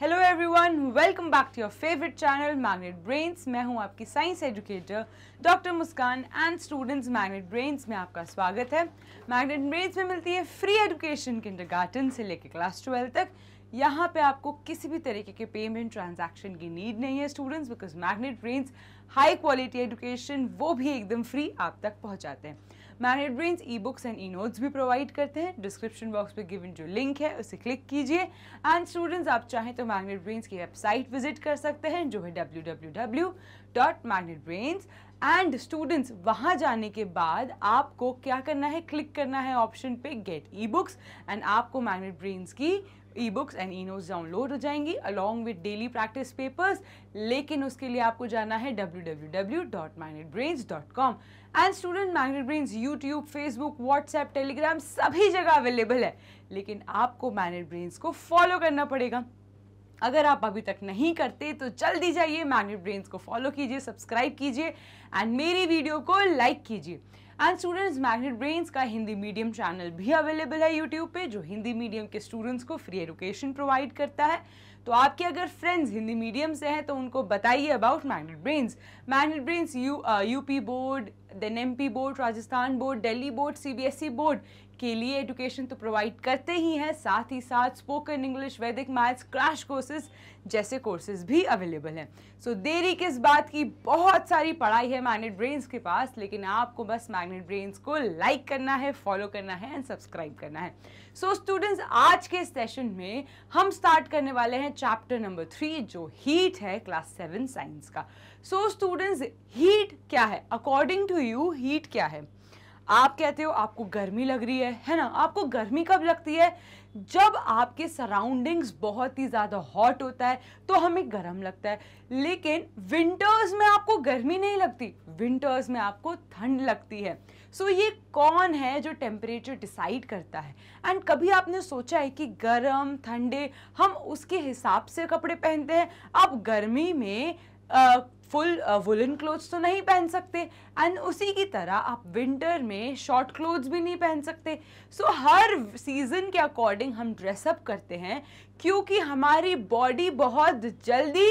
Hello everyone welcome back to your favourite channel magnet brains मैं हूं आपकी science educator doctor Muskan and students magnet brains में आपका स्वागत है मैग्नेट ब्रेन्स में मिलती है फ्री एजुकेशन किंडरगार्टन से लेकर क्लास ट्वेल्व तक यहाँ पे आपको किसी भी तरीके के पेमेंट ट्रांजैक्शन की नीड नहीं है students because magnet brains high quality education वो भी एकदम फ्री आप तक पहुँचाते हैं magnet brains e books and e notes भी प्रोवाइड करते हैं डिस्क्रिप्शन बॉक्स पे गिवन जो लिंक है उसे क्लिक कीजिए एंड स्टूडेंट्स आप चाहें तो मैग्नेट ब्रेन्स की वेबसाइट विजिट कर सकते हैं जो है W W W dot magnet brains and students वहाँ जाने के बाद आपको क्या करना है क्लिक करना है ऑप्शन पे गेट ई बुक्स एंड आपको मैग्नेट ब्रेन्स की e books and e notes download हो जाएंगी along with daily practice papers लेकिन उसके लिए आपको जाना है W W W dot magnet brains dot com and student magnet brains YouTube Facebook WhatsApp Telegram सभी जगह अवेलेबल है लेकिन आपको माइनेट ब्रेन्स को फॉलो करना पड़ेगा अगर आप अभी तक नहीं करते तो जल्दी जाइए मैग्नेट ब्रेन्स को फॉलो कीजिए सब्सक्राइब कीजिए एंड मेरी वीडियो को लाइक कीजिए एंड स्टूडेंट्स मैग्नेट ब्रेन्स का हिंदी मीडियम चैनल भी अवेलेबल है यूट्यूब पे जो हिंदी मीडियम के स्टूडेंट्स को फ्री एजुकेशन प्रोवाइड करता है तो आपके अगर फ्रेंड्स हिंदी मीडियम से हैं तो उनको बताइए about magnet brains magnet brains U UP board then MP board Rajasthan board Delhi board CBSE board के लिए एजुकेशन तो प्रोवाइड करते ही हैं साथ ही साथ स्पोकन इंग्लिश वैदिक मैथ्स क्रैश कोर्सेज जैसे कोर्सेज भी अवेलेबल हैं सो so, देरी किस बात की बहुत सारी पढ़ाई है मैग्नेट ब्रेन्स के पास लेकिन आपको बस मैग्नेट ब्रेन्स को लाइक करना है फॉलो करना है एंड सब्सक्राइब करना है सो so, स्टूडेंट्स आज के सेशन में हम स्टार्ट करने वाले हैं चैप्टर नंबर थ्री जो हीट है क्लास सेवन साइंस का सो स्टूडेंट्स हीट क्या है अकॉर्डिंग टू यू हीट क्या है आप कहते हो आपको गर्मी लग रही है है ना आपको गर्मी कब लगती है जब आपके सराउंडिंग्स बहुत ही ज़्यादा हॉट होता है तो हमें गर्म लगता है लेकिन विंटर्स में आपको गर्मी नहीं लगती विंटर्स में आपको ठंड लगती है सो so, ये कौन है जो टेम्परेचर डिसाइड करता है एंड कभी आपने सोचा है कि गर्म ठंडे हम उसके हिसाब से कपड़े पहनते हैं आप गर्मी में आ, फुल वुलन क्लोथ्स तो नहीं पहन सकते एंड उसी की तरह आप विंटर में शॉर्ट क्लोथ्स भी नहीं पहन सकते सो so, हर सीज़न के अकॉर्डिंग हम ड्रेसअप करते हैं क्योंकि हमारी बॉडी बहुत जल्दी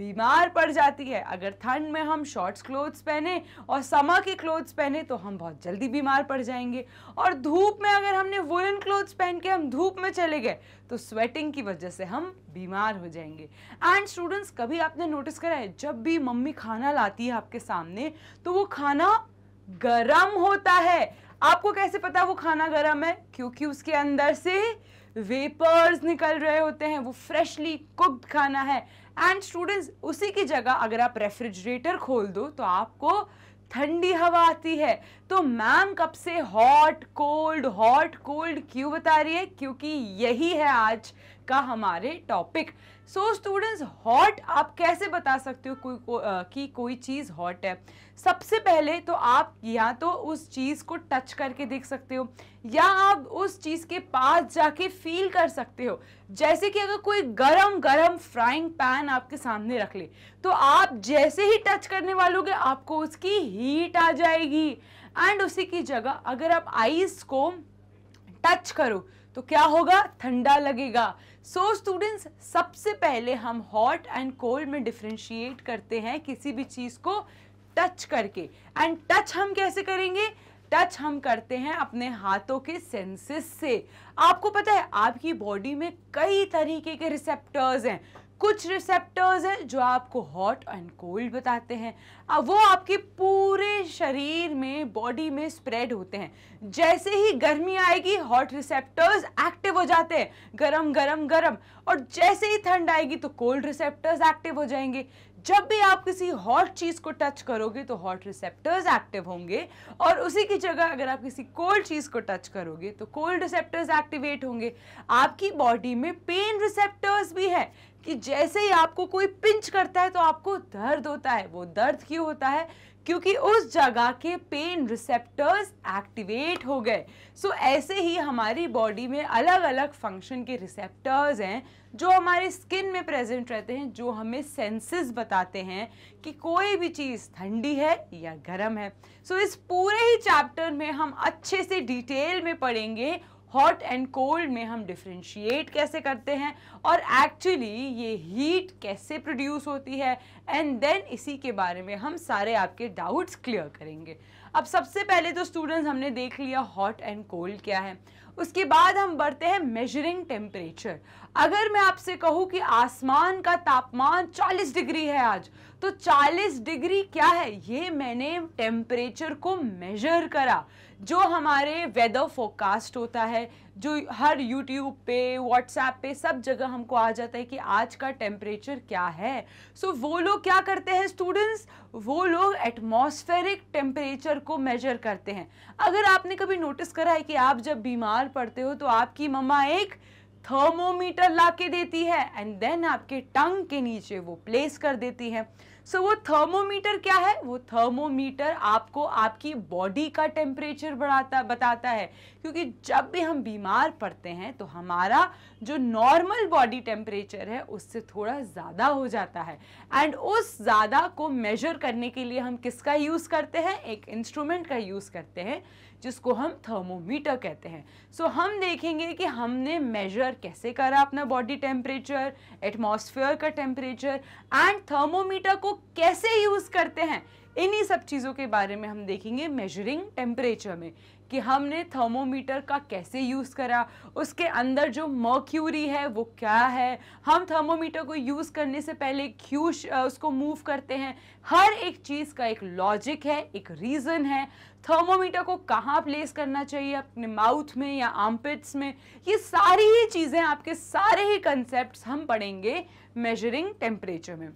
बीमार पड़ जाती है अगर ठंड में हम शॉर्ट्स क्लोथ्स पहने और समर के क्लोथ्स पहने तो हम बहुत जल्दी बीमार पड़ जाएंगे और धूप में अगर हमने वुलन क्लोथ्स पहन के हम धूप में चले गए तो स्वेटिंग की वजह से हम बीमार हो जाएंगे एंड स्टूडेंट्स कभी आपने नोटिस करा है जब भी मम्मी खाना लाती है आपके सामने तो वो खाना गरम होता है आपको कैसे पता वो खाना गर्म है क्योंकि उसके अंदर से वेपर्स निकल रहे होते हैं वो फ्रेशली कुक्ड खाना है एंड स्टूडेंट्स उसी की जगह अगर आप रेफ्रिजरेटर खोल दो तो आपको ठंडी हवा आती है तो मैम कब से हॉट कोल्ड हॉट कोल्ड क्यों बता रही है क्योंकि यही है आज का हमारे टॉपिक सो स्टूडेंट्स हॉट आप कैसे बता सकते हो कोई को, आ, कि कोई चीज़ हॉट है सबसे पहले तो आप या तो उस चीज़ को टच करके देख सकते हो या आप उस चीज़ के पास जाके फील कर सकते हो जैसे कि अगर कोई गरम गरम फ्राइंग पैन आपके सामने रख ले तो आप जैसे ही टच करने वालोगे आपको उसकी हीट आ जाएगी एंड उसी की जगह अगर आप आइस को टच करो तो क्या होगा ठंडा लगेगा सो so, स्टूडेंट्स सबसे पहले हम हॉट एंड कोल्ड में डिफ्रेंशिएट करते हैं किसी भी चीज़ को टच करके एंड टच हम कैसे करेंगे टच हम करते हैं अपने हाथों के सेंसेस से आपको पता है आपकी बॉडी में कई तरीके के रिसेप्टर्स हैं कुछ रिसेप्टर्स हैं जो आपको हॉट एंड कोल्ड बताते हैं अब वो आपके पूरे शरीर में बॉडी में स्प्रेड होते हैं जैसे ही गर्मी आएगी हॉट रिसेप्टर्स एक्टिव हो जाते हैं गरम गरम गरम और जैसे ही ठंड आएगी तो कोल्ड रिसेप्टर्स एक्टिव हो जाएंगे जब भी आप किसी हॉट चीज़ को टच करोगे तो हॉट रिसेप्टर्स एक्टिव होंगे और उसी की जगह अगर आप किसी कोल्ड चीज़ को टच करोगे तो कोल्ड रिसेप्टर्स एक्टिवेट होंगे आपकी बॉडी में पेन रिसेप्टर्स भी है कि जैसे ही आपको कोई पिंच करता है तो आपको दर्द होता है वो दर्द क्यों होता है क्योंकि उस जगह के पेन रिसेप्टर्स एक्टिवेट हो गए सो so, ऐसे ही हमारी बॉडी में अलग अलग फंक्शन के रिसेप्टर्स हैं जो हमारे स्किन में प्रेजेंट रहते हैं जो हमें सेंसेस बताते हैं कि कोई भी चीज़ ठंडी है या गर्म है सो so, इस पूरे ही चैप्टर में हम अच्छे से डिटेल में पढ़ेंगे हॉट एंड कोल्ड में हम डिफ्रेंशिएट कैसे करते हैं और एक्चुअली ये हीट कैसे प्रोड्यूस होती है एंड देन इसी के बारे में हम सारे आपके डाउट्स क्लियर करेंगे अब सबसे पहले तो स्टूडेंट्स हमने देख लिया हॉट एंड कोल्ड क्या है उसके बाद हम बढ़ते हैं मेजरिंग टेम्परेचर अगर मैं आपसे कहूँ कि आसमान का तापमान 40 डिग्री है आज तो 40 डिग्री क्या है ये मैंने टेम्परेचर को मेजर करा जो हमारे वेदर फोकास्ट होता है जो हर यूट्यूब पे व्हाट्सएप पे सब जगह हमको आ जाता है कि आज का टेम्परेचर क्या है सो so, वो लोग क्या करते हैं स्टूडेंट्स वो लोग एटमॉस्फेरिक टेम्परेचर को मेजर करते हैं अगर आपने कभी नोटिस करा है कि आप जब बीमार पड़ते हो तो आपकी मम्मा एक थर्मोमीटर ला के देती है एंड देन आपके टंग के नीचे वो प्लेस कर देती है सो so, वो थर्मोमीटर क्या है वो थर्मोमीटर आपको आपकी बॉडी का टेम्परेचर बढ़ाता बताता है क्योंकि जब भी हम बीमार पड़ते हैं तो हमारा जो नॉर्मल बॉडी टेम्परेचर है उससे थोड़ा ज़्यादा हो जाता है एंड उस ज़्यादा को मेजर करने के लिए हम किसका यूज़ करते हैं एक इंस्ट्रूमेंट का यूज़ करते हैं जिसको हम थर्मोमीटर कहते हैं सो so, हम देखेंगे कि हमने मेजर कैसे करा अपना बॉडी टेम्परेचर एटमोसफेयर का टेम्परेचर एंड थर्मोमीटर को कैसे यूज़ करते हैं इन्हीं सब चीज़ों के बारे में हम देखेंगे मेजरिंग टेम्परेचर में कि हमने थर्मोमीटर का कैसे यूज़ करा उसके अंदर जो मर्क्यूरी है वो क्या है हम थर्मोमीटर को यूज़ करने से पहले क्यों उसको मूव करते हैं हर एक चीज़ का एक लॉजिक है एक रीज़न है थर्मोमीटर को कहाँ प्लेस करना चाहिए अपने माउथ में या आमपिट्स में ये सारी ही चीज़ें आपके सारे ही कंसेप्ट हम पढ़ेंगे मेजरिंग टेम्परेचर में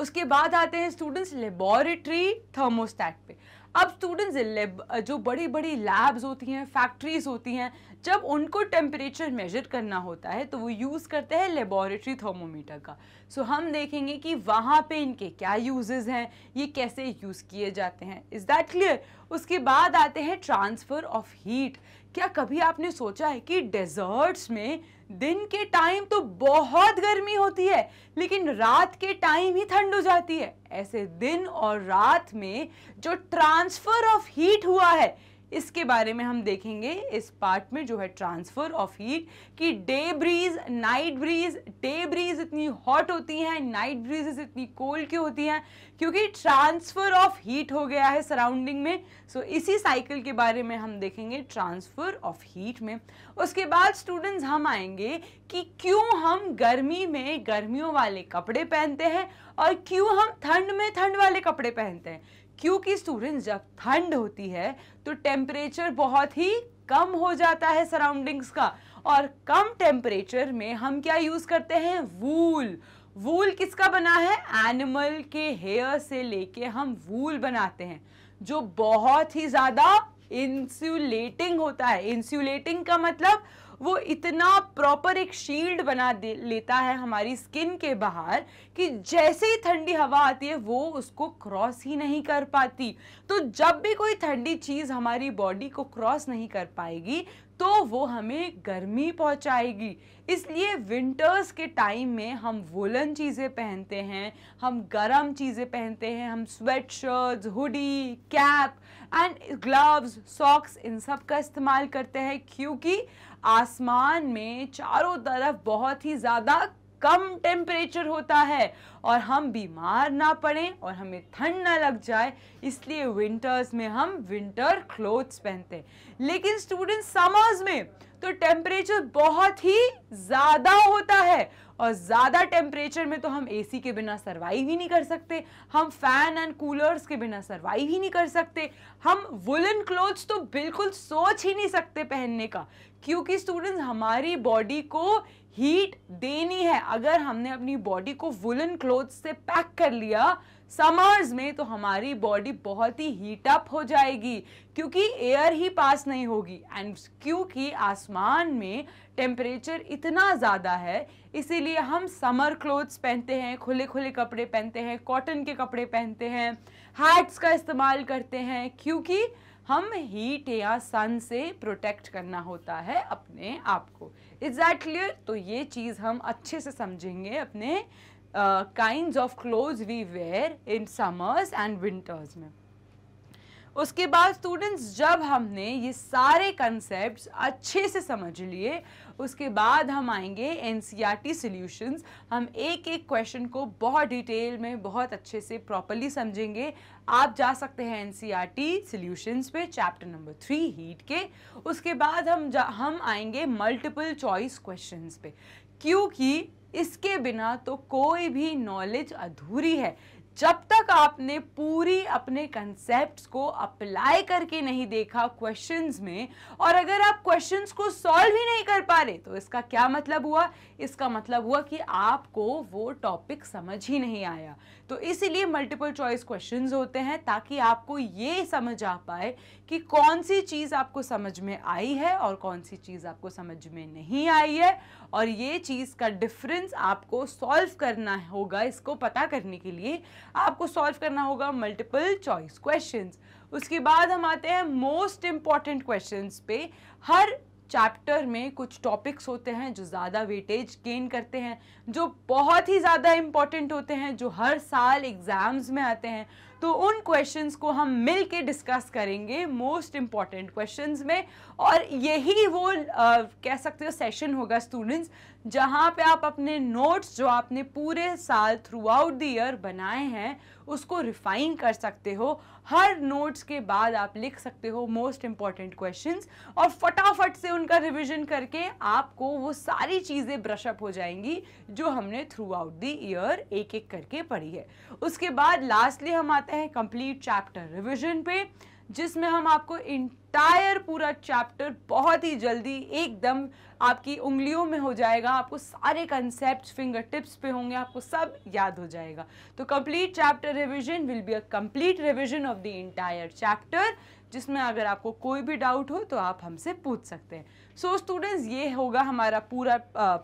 उसके बाद आते हैं स्टूडेंट्स लेबोरेटरी थर्मोस्टैट पे अब स्टूडेंट्स जो बड़ी बड़ी लैब्स होती हैं फैक्ट्रीज होती हैं जब उनको टेम्परेचर मेजर करना होता है तो वो यूज़ करते हैं लेबॉरेटरी थर्मोमीटर का सो so, हम देखेंगे कि वहाँ पे इनके क्या यूजेस हैं ये कैसे यूज़ किए जाते हैं इज़ दैट क्लियर उसके बाद आते हैं ट्रांसफ़र ऑफ हीट क्या कभी आपने सोचा है कि डेजर्ट्स में दिन के टाइम तो बहुत गर्मी होती है लेकिन रात के टाइम ही ठंड हो जाती है ऐसे दिन और रात में जो ट्रांसफ़र ऑफ हीट हुआ है इसके बारे में हम देखेंगे इस पार्ट में जो है ट्रांसफ़र ऑफ हीट कि day breeze night breeze day breeze इतनी हॉट होती है नाइट ब्रीज इतनी कोल्ड क्यों होती है क्योंकि ट्रांसफ़र ऑफ हीट हो गया है सराउंडिंग में सो so, इसी साइकिल के बारे में हम देखेंगे ट्रांसफ़र ऑफ हीट में उसके बाद स्टूडेंट्स हम आएंगे कि क्यों हम गर्मी में गर्मियों वाले कपड़े पहनते हैं और क्यों हम ठंड में ठंड वाले कपड़े पहनते हैं क्योंकि स्टूडेंट्स जब ठंड होती है तो टेम्परेचर बहुत ही कम हो जाता है सराउंडिंग्स का और कम टेम्परेचर में हम क्या यूज़ करते हैं वूल वूल किसका बना है एनिमल के हेयर से लेके हम वूल बनाते हैं जो बहुत ही ज़्यादा इंसुलेटिंग होता है इंसुलेटिंग का मतलब वो इतना प्रॉपर एक शील्ड बना दे लेता है हमारी स्किन के बाहर कि जैसे ही ठंडी हवा आती है वो उसको क्रॉस ही नहीं कर पाती तो जब भी कोई ठंडी चीज़ हमारी बॉडी को क्रॉस नहीं कर पाएगी तो वो हमें गर्मी पहुंचाएगी इसलिए विंटर्स के टाइम में हम वोलन चीज़ें पहनते हैं हम गर्म चीज़ें पहनते हैं हम sweat hoodie cap and gloves socks इन सब का इस्तेमाल करते हैं क्योंकि आसमान में चारों तरफ बहुत ही ज़्यादा कम टेम्परेचर होता है और हम बीमार ना पड़ें और हमें ठंड ना लग जाए इसलिए विंटर्स में हम विंटर क्लोथ्स पहनते हैं लेकिन स्टूडेंट समर्स में तो टेम्परेचर बहुत ही ज़्यादा होता है और ज़्यादा टेम्परेचर में तो हम एसी के बिना सर्वाइव ही नहीं कर सकते हम फ़ैन एंड कूलर्स के बिना सर्वाइव ही नहीं कर सकते हम वुलन क्लोथ्स तो बिल्कुल सोच ही नहीं सकते पहनने का क्योंकि स्टूडेंट्स हमारी बॉडी को हीट देनी है अगर हमने अपनी बॉडी को वुलन क्लोथ से पैक कर लिया समर्स में तो हमारी बॉडी बहुत ही हीट अप हो जाएगी क्योंकि एयर ही पास नहीं होगी एंड क्योंकि आसमान में टेम्परेचर इतना ज़्यादा है इसीलिए हम समर क्लोथ्स पहनते हैं खुले खुले कपड़े पहनते हैं कॉटन के कपड़े पहनते हैं हैट्स का इस्तेमाल करते हैं क्योंकि हम हीट या सन से प्रोटेक्ट करना होता है अपने आप को इज दैट क्लियर तो ये चीज़ हम अच्छे से समझेंगे अपने kind of clothes we wear in summers and winters में उसके बाद स्टूडेंट्स जब हमने ये सारे कंसेप्ट अच्छे से समझ लिए उसके बाद हम आएंगे N C R T solutions हम एक एक क्वेश्चन को बहुत डिटेल में बहुत अच्छे से प्रॉपरली समझेंगे आप जा सकते हैं N C R T solutions पे चैप्टर नंबर थ्री हीट के उसके बाद हम जा हम आएंगे मल्टीपल चॉइस क्वेश्चन पे क्योंकि इसके बिना तो कोई भी नॉलेज अधूरी है जब तक आपने पूरी अपने कंसेप्ट को अप्लाई करके नहीं देखा क्वेश्चंस में और अगर आप क्वेश्चंस को सॉल्व ही नहीं कर पा रहे तो इसका क्या मतलब हुआ इसका मतलब हुआ कि आपको वो टॉपिक समझ ही नहीं आया तो इसीलिए मल्टीपल चॉइस क्वेश्चंस होते हैं ताकि आपको ये समझ आ पाए कि कौन सी चीज़ आपको समझ में आई है और कौन सी चीज़ आपको समझ में नहीं आई है और ये चीज़ का डिफरेंस आपको सॉल्व करना होगा इसको पता करने के लिए आपको सॉल्व करना होगा मल्टीपल चॉइस क्वेश्चन उसके बाद हम आते हैं मोस्ट इम्पॉर्टेंट क्वेश्चन पे हर चैप्टर में कुछ टॉपिक्स होते हैं जो ज़्यादा वेटेज गेन करते हैं जो बहुत ही ज़्यादा इम्पॉर्टेंट होते हैं जो हर साल एग्ज़ाम्स में आते हैं तो उन क्वेश्चंस को हम मिल के डिस्कस करेंगे मोस्ट इम्पॉर्टेंट क्वेश्चंस में और यही वो आ, कह सकते हो सेशन होगा स्टूडेंट्स जहाँ पे आप अपने नोट्स जो आपने पूरे साल थ्रू आउट द ईयर बनाए हैं उसको रिफाइन कर सकते हो हर नोट्स के बाद आप लिख सकते हो मोस्ट इम्पॉर्टेंट क्वेश्चंस और फटाफट से उनका रिवीजन करके आपको वो सारी चीज़ें ब्रशअप हो जाएंगी जो हमने थ्रू आउट द ईयर एक एक करके पढ़ी है उसके बाद लास्टली हम आते करते हैं कंप्लीट चैप्टर रिविजन पे जिसमें हम आपको इंटायर पूरा चैप्टर बहुत ही जल्दी एकदम आपकी उंगलियों में हो जाएगा आपको सारे कंसेप्ट फिंगर टिप्स पे होंगे आपको सब याद हो जाएगा तो complete chapter revision will be a complete revision of the entire chapter जिसमें अगर आपको कोई भी डाउट हो तो आप हमसे पूछ सकते हैं सो so, स्टूडेंट्स ये होगा हमारा पूरा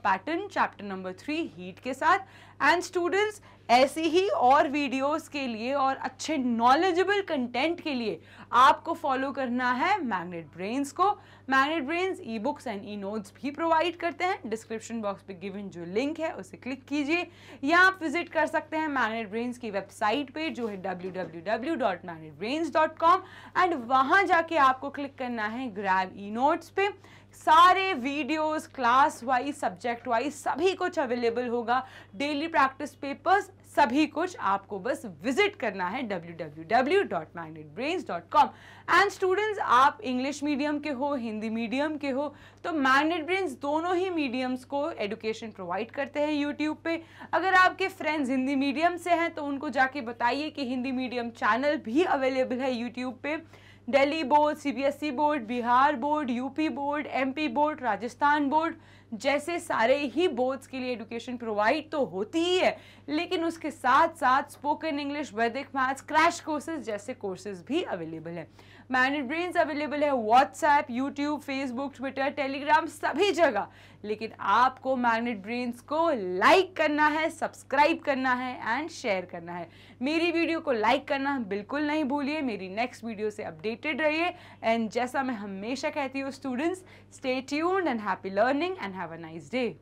pattern chapter number three heat के साथ एंड स्टूडेंट्स ऐसी ही और वीडियोस के लिए और अच्छे नॉलेजेबल कंटेंट के लिए आपको फॉलो करना है मैग्नेट ब्रेन्स को magnet brains e books and e notes भी प्रोवाइड करते हैं डिस्क्रिप्शन बॉक्स पे गिवन जो लिंक है उसे क्लिक कीजिए या आप विजिट कर सकते हैं मैग्नेट ब्रेन्स की वेबसाइट पे जो है डब्ल्यू एंड वहाँ जाके आपको क्लिक करना है ग्रैब ई नोट्स पे सारे videos class wise subject wise सभी कुछ अवेलेबल होगा डेली प्रैक्टिस पेपर्स सभी कुछ आपको बस विजिट करना है www.magnetbrains.com एंड स्टूडेंट्स आप इंग्लिश मीडियम के हो हिंदी मीडियम के हो तो मैग्नेट ब्रेन्स दोनों ही मीडियम्स को एडुकेशन प्रोवाइड करते हैं यूट्यूब पे अगर आपके फ्रेंड्स हिंदी मीडियम से हैं तो उनको जाके बताइए कि हिंदी मीडियम चैनल भी अवेलेबल है यूट्यूब पे Delhi board CBSE e board Bihar board UP board MP board Rajasthan board जैसे सारे ही बोर्ड्स के लिए एडुकेशन प्रोवाइड तो होती ही है लेकिन उसके साथ साथ स्पोकन इंग्लिश वैदिक मैथ्स क्रैश कोर्सेज जैसे कोर्सेज भी अवेलेबल है मैनेड ब्रेन्स अवेलेबल है WhatsApp YouTube Facebook Twitter Telegram सभी जगह लेकिन आपको मैग्नेट ब्रेन्स को लाइक करना है सब्सक्राइब करना है एंड शेयर करना है मेरी वीडियो को लाइक करना बिल्कुल नहीं भूलिए मेरी नेक्स्ट वीडियो से अपडेटेड रहिए एंड जैसा मैं हमेशा कहती हूँ students stay tuned and happy learning and have a nice day.